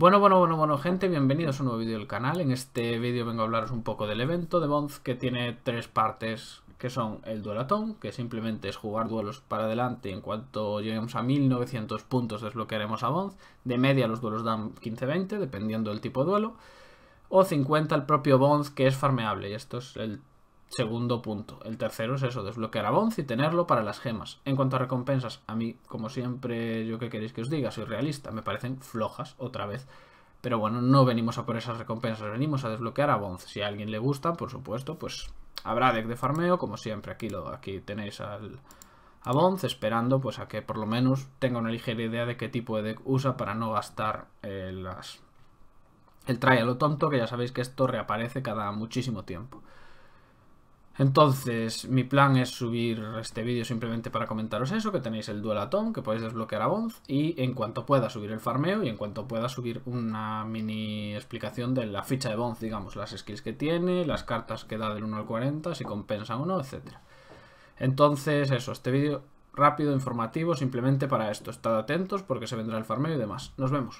Bueno, bueno, bueno, bueno, gente, bienvenidos a un nuevo vídeo del canal. En este vídeo vengo a hablaros un poco del evento de Bonds que tiene tres partes que son el duelatón, que simplemente es jugar duelos para adelante en cuanto lleguemos a 1900 puntos desbloquearemos a Bonz, De media los duelos dan 15-20, dependiendo del tipo de duelo. O 50 el propio Bonds, que es farmeable, y esto es el Segundo punto. El tercero es eso, desbloquear a Bonz y tenerlo para las gemas. En cuanto a recompensas, a mí, como siempre, yo que queréis que os diga, soy realista, me parecen flojas otra vez. Pero bueno, no venimos a por esas recompensas, venimos a desbloquear a Bonz. Si a alguien le gusta, por supuesto, pues habrá deck de farmeo, como siempre, aquí, lo, aquí tenéis al, a Bonz, esperando pues a que por lo menos tenga una ligera idea de qué tipo de deck usa para no gastar eh, las, el trial lo tonto, que ya sabéis que esto reaparece cada muchísimo tiempo. Entonces, mi plan es subir este vídeo simplemente para comentaros eso, que tenéis el duelatón, que podéis desbloquear a Bonz, y en cuanto pueda subir el farmeo y en cuanto pueda subir una mini explicación de la ficha de Bonz, digamos, las skills que tiene, las cartas que da del 1 al 40, si compensa o no, etc. Entonces, eso, este vídeo rápido, informativo, simplemente para esto. Estad atentos porque se vendrá el farmeo y demás. Nos vemos.